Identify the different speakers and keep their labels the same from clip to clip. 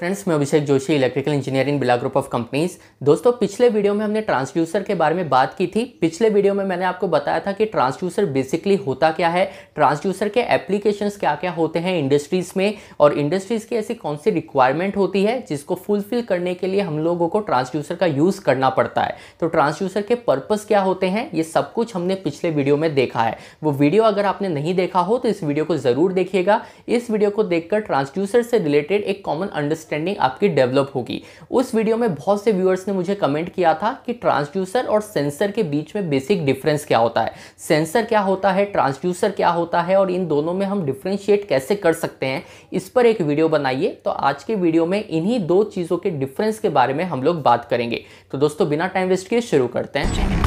Speaker 1: friends मैं Abhishek Joshi electrical engineering बिला group of companies दोस्तों पिछले वीडियो में हमने ट्रांसड्यूसर के बारे में बात की थी पिछले वीडियो में मैंने आपको बताया था कि ट्रांसड्यूसर बेसिकली होता क्या है ट्रांसड्यूसर के एप्लीकेशंस क्या क्या होते हैं इंडस्ट्रीज़ में और इंडस्ट्रीज़ की ऐसी कौन सी रिक्वायरमेंट होती है जिसको फुलफिल करने के लिए हम लोगों को ट्रांसड्यूसर का यूज़ करना पड़ता है तो ट्रांसड्यूसर के पर्पज़ क्या होते हैं ये सब कुछ हमने पिछले वीडियो में देखा है वो वीडियो अगर आपने नहीं देखा हो तो इस वीडियो को ज़रूर देखिएगा इस वीडियो को देखकर ट्रांसड्यूसर से रिलेटेड एक कॉमन अंडरस्टैंड अंडरस्टैंडिंग आपकी डेवलप होगी उस वीडियो में बहुत से व्यूअर्स ने मुझे कमेंट किया था कि ट्रांसड्यूसर और सेंसर के बीच में बेसिक डिफरेंस क्या होता है सेंसर क्या होता है ट्रांसड्यूसर क्या होता है और इन दोनों में हम डिफ्रेंशिएट कैसे कर सकते हैं इस पर एक वीडियो बनाइए तो आज के वीडियो में इन्हीं दो चीज़ों के डिफरेंस के बारे में हम लोग बात करेंगे तो दोस्तों बिना टाइम वेस्ट किए शुरू करते हैं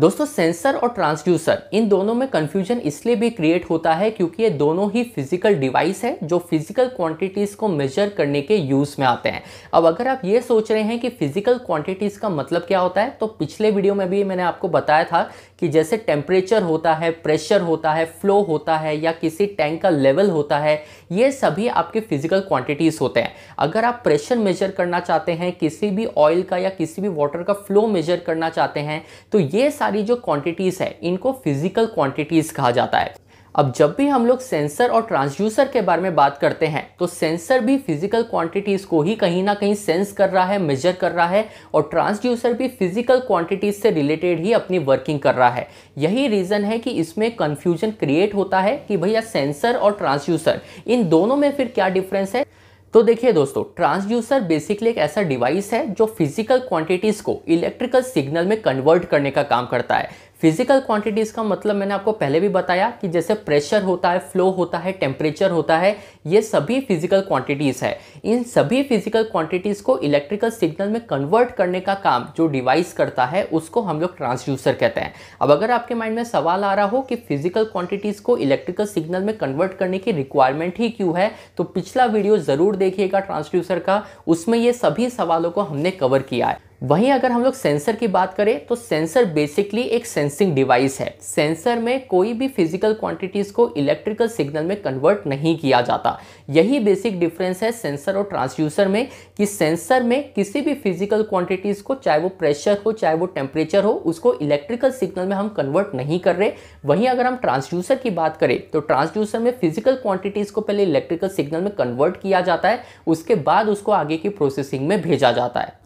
Speaker 1: दोस्तों सेंसर और ट्रांसड्यूसर इन दोनों में कन्फ्यूजन इसलिए भी क्रिएट होता है क्योंकि ये दोनों ही फिजिकल डिवाइस है जो फिजिकल क्वांटिटीज़ को मेजर करने के यूज़ में आते हैं अब अगर आप ये सोच रहे हैं कि फिजिकल क्वांटिटीज़ का मतलब क्या होता है तो पिछले वीडियो में भी मैंने आपको बताया था कि जैसे टेम्परेचर होता है प्रेशर होता है फ्लो होता है या किसी टैंक का लेवल होता है ये सभी आपके फिजिकल क्वांटिटीज़ होते हैं अगर आप प्रेशर मेजर करना चाहते हैं किसी भी ऑयल का या किसी भी वाटर का फ्लो मेजर करना चाहते हैं तो ये सारी जो क्वांटिटीज़ है इनको फिजिकल क्वांटिटीज़ कहा जाता है अब जब भी हम लोग सेंसर और ट्रांसड्यूसर के बारे में बात करते हैं तो सेंसर भी फिजिकल क्वांटिटीज़ को ही कहीं ना कहीं सेंस कर रहा है मेजर कर रहा है और ट्रांसड्यूसर भी फिजिकल क्वांटिटीज़ से रिलेटेड ही अपनी वर्किंग कर रहा है यही रीज़न है कि इसमें कन्फ्यूजन क्रिएट होता है कि भैया सेंसर और ट्रांसड्यूसर इन दोनों में फिर क्या डिफरेंस है तो देखिए दोस्तों ट्रांसड्यूसर बेसिकली एक ऐसा डिवाइस है जो फिजिकल क्वांटिटीज़ को इलेक्ट्रिकल सिग्नल में कन्वर्ट करने का काम करता है फिजिकल क्वांटिटीज़ का मतलब मैंने आपको पहले भी बताया कि जैसे प्रेशर होता है फ्लो होता है टेम्परेचर होता है ये सभी फिजिकल क्वांटिटीज़ है इन सभी फिजिकल क्वांटिटीज़ को इलेक्ट्रिकल सिग्नल में कन्वर्ट करने का काम जो डिवाइस करता है उसको हम लोग ट्रांसड्यूसर कहते हैं अब अगर आपके माइंड में सवाल आ रहा हो कि फिजिकल क्वांटिटीज़ को इलेक्ट्रिकल सिग्नल में कन्वर्ट करने की रिक्वायरमेंट ही क्यों है तो पिछला वीडियो ज़रूर देखिएगा ट्रांसड्यूसर का उसमें ये सभी सवालों को हमने कवर किया है वहीं अगर हम लोग सेंसर की बात करें तो सेंसर बेसिकली एक सेंसिंग डिवाइस है सेंसर में कोई भी फिजिकल क्वांटिटीज़ को इलेक्ट्रिकल सिग्नल में कन्वर्ट नहीं किया जाता यही बेसिक डिफरेंस है सेंसर और ट्रांसड्यूसर में कि सेंसर में किसी भी फिजिकल क्वांटिटीज़ को चाहे वो प्रेशर हो चाहे वो टेम्परेचर हो उसको इलेक्ट्रिकल सिग्नल में हम कन्वर्ट नहीं कर रहे वहीं अगर हम ट्रांसड्यूसर की बात करें तो ट्रांसड्यूसर में फिजिकल क्वांटिटीज़ को पहले इलेक्ट्रिकल सिग्नल में कन्वर्ट किया जाता है उसके बाद उसको आगे की प्रोसेसिंग में भेजा जाता है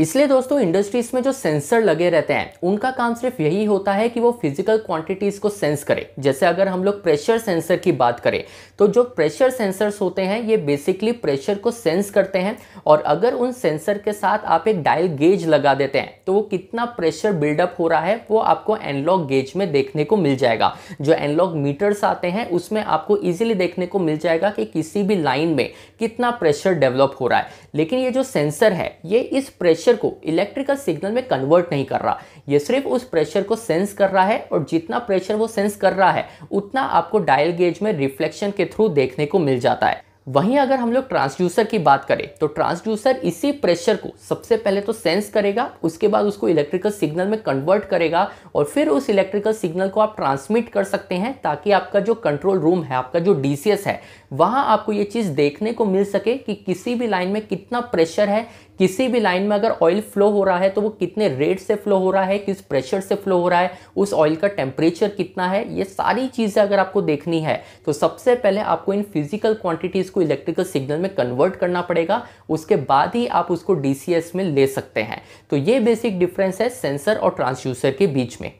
Speaker 1: इसलिए दोस्तों इंडस्ट्रीज में जो सेंसर लगे रहते हैं उनका काम सिर्फ यही होता है कि वो फिजिकल क्वांटिटीज को सेंस करें जैसे अगर हम लोग प्रेशर सेंसर की बात करें तो जो प्रेशर सेंसर्स होते हैं ये बेसिकली प्रेशर को सेंस करते हैं और अगर उन सेंसर के साथ आप एक डायल गेज लगा देते हैं तो वो कितना प्रेशर बिल्डअप हो रहा है वो आपको एनलॉग गेज में देखने को मिल जाएगा जो एनलॉग मीटर्स आते हैं उसमें आपको ईजिली देखने को मिल जाएगा कि किसी भी लाइन में कितना प्रेशर डेवलप हो रहा है लेकिन ये जो सेंसर है ये इस प्रेशर प्रेशर को इलेक्ट्रिकल सिग्नल में कन्वर्ट नहीं कर रहा ये सिर्फ उस प्रेशर को सेंस कर रहा है और जितना प्रेशर वो सेंस कर रहा है उतना आपको डायल गेज में रिफ्लेक्शन के थ्रू देखने को मिल जाता है वहीं अगर हम लोग ट्रांसड्यूसर की बात करें तो ट्रांसड्यूसर इसी प्रेशर को सबसे पहले तो सेंस करेगा उसके बाद उसको इलेक्ट्रिकल सिग्नल में कन्वर्ट करेगा और फिर उस इलेक्ट्रिकल सिग्नल को आप ट्रांसमिट कर सकते हैं ताकि आपका जो कंट्रोल रूम है आपका जो डीसीएस है वहां आपको ये चीज़ देखने को मिल सके कि, कि किसी भी लाइन में कितना प्रेशर है किसी भी लाइन में अगर ऑयल फ्लो हो रहा है तो वो कितने रेट से फ्लो हो रहा है किस प्रेशर से फ्लो हो रहा है उस ऑयल का टेम्परेचर कितना है ये सारी चीज़ें अगर आपको देखनी है तो सबसे पहले आपको इन फिजिकल क्वांटिटीज़ को इलेक्ट्रिकल सिग्नल में कन्वर्ट करना पड़ेगा उसके बाद ही आप उसको डी में ले सकते हैं तो ये बेसिक डिफरेंस है सेंसर और ट्रांसड्यूसर के बीच में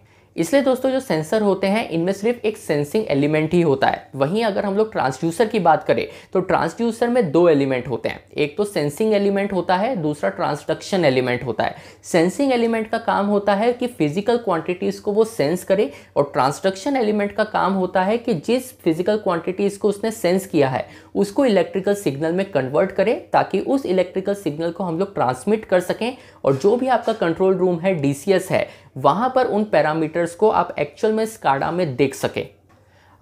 Speaker 1: इसलिए दोस्तों जो सेंसर होते हैं इनमें सिर्फ एक सेंसिंग एलिमेंट ही होता है वहीं अगर हम लोग ट्रांसड्यूसर की बात करें तो ट्रांसड्यूसर में दो एलिमेंट होते हैं एक तो सेंसिंग एलिमेंट होता है दूसरा ट्रांसडक्शन एलिमेंट होता है सेंसिंग एलिमेंट का काम होता है कि फिजिकल क्वांटिटीज़ को वो सेंस करे और ट्रांसडक्शन एलिमेंट का काम होता है कि जिस फिजिकल क्वांटिटीज़ को उसने सेंस किया है उसको इलेक्ट्रिकल सिग्नल में कन्वर्ट करें ताकि उस इलेक्ट्रिकल सिग्नल को हम लोग ट्रांसमिट कर सकें और जो भी आपका कंट्रोल रूम है डी है वहाँ पर उन पैरामीटर्स को आप एक्चुअल में स्काडा में देख सकें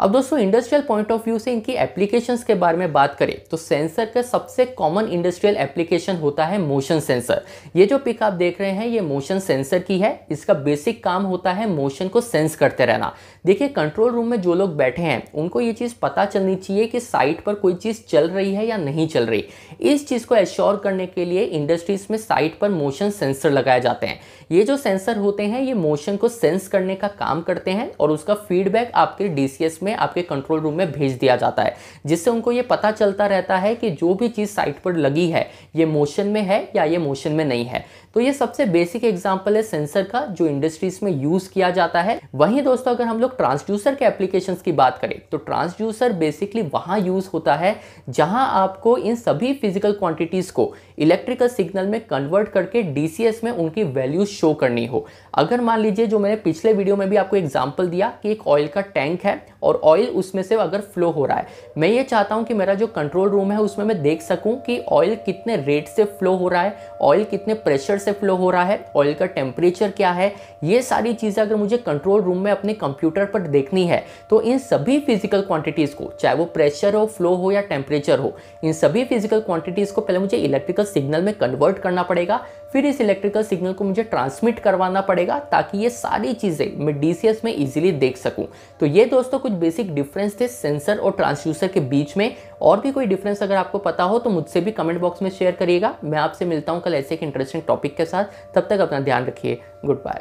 Speaker 1: अब दोस्तों इंडस्ट्रियल पॉइंट ऑफ व्यू से इनकी एप्लीकेशंस के बारे में बात करें तो सेंसर का सबसे कॉमन इंडस्ट्रियल एप्लीकेशन होता है मोशन सेंसर ये जो पिक आप देख रहे हैं ये मोशन सेंसर की है इसका बेसिक काम होता है मोशन को सेंस करते रहना देखिए कंट्रोल रूम में जो लोग बैठे हैं उनको ये चीज़ पता चलनी चाहिए कि साइट पर कोई चीज़ चल रही है या नहीं चल रही इस चीज़ को एश्योर करने के लिए इंडस्ट्रीज में साइट पर मोशन सेंसर लगाए जाते हैं ये जो सेंसर होते हैं ये मोशन को सेंस करने का काम करते हैं और उसका फीडबैक आपके डी में में आपके कंट्रोल रूम में भेज दिया जाता है जिससे उनको ये पता चलता रहता है कि जो भी चीज़ साइट पर लगी है ये मोशन में है या ये मोशन में नहीं है तो ये सबसे बेसिक एग्जाम्पल है सेंसर का जो इंडस्ट्रीज में यूज किया जाता है वही दोस्तों अगर हम लोग ट्रांसड्यूसर के एप्लीकेशन की बात करें तो ट्रांसड्यूसर बेसिकली वहां यूज होता है जहां आपको इन सभी फिजिकल क्वांटिटीज को इलेक्ट्रिकल सिग्नल में कन्वर्ट करके डीसीएस में उनकी वैल्यू शो करनी हो अगर मान लीजिए जो मैंने पिछले वीडियो में भी आपको एग्जाम्पल दिया कि एक ऑयल का टैंक है और ऑयल उसमें से अगर फ्लो हो रहा है मैं ये चाहता हूँ कि मेरा जो कंट्रोल रूम है उसमें मैं देख सकूँ कि ऑयल कितने रेट से फ्लो हो रहा है ऑयल कितने प्रेशर से फ्लो हो रहा है ऑयल का टेम्परेचर क्या है ये सारी चीज़ें अगर मुझे कंट्रोल रूम में अपने कंप्यूटर पर देखनी है तो इन सभी फिजिकल क्वांटिटीज़ को चाहे वो प्रेशर हो फ्लो हो या टेम्परेचर हो इन सभी फिजिकल क्वांटिटीज़ को पहले मुझे इलेक्ट्रिकल सिग्नल में कन्वर्ट करना पड़ेगा फिर इस इलेक्ट्रिकल सिग्नल को मुझे ट्रांसमिट करवाना पड़ेगा ताकि ये सारी चीज़ें मैं डी में ईजिली देख सकूँ तो ये दोस्तों कुछ बेसिक डिफरेंस थे सेंसर और ट्रांसड्यूसर के बीच में और भी कोई डिफरेंस अगर आपको पता हो तो मुझसे भी कमेंट बॉक्स में शेयर करिएगा मैं आपसे मिलता हूँ कल ऐसे एक इंटरेस्टिंग टॉपिक के साथ तब तक अपना ध्यान रखिए गुड बाय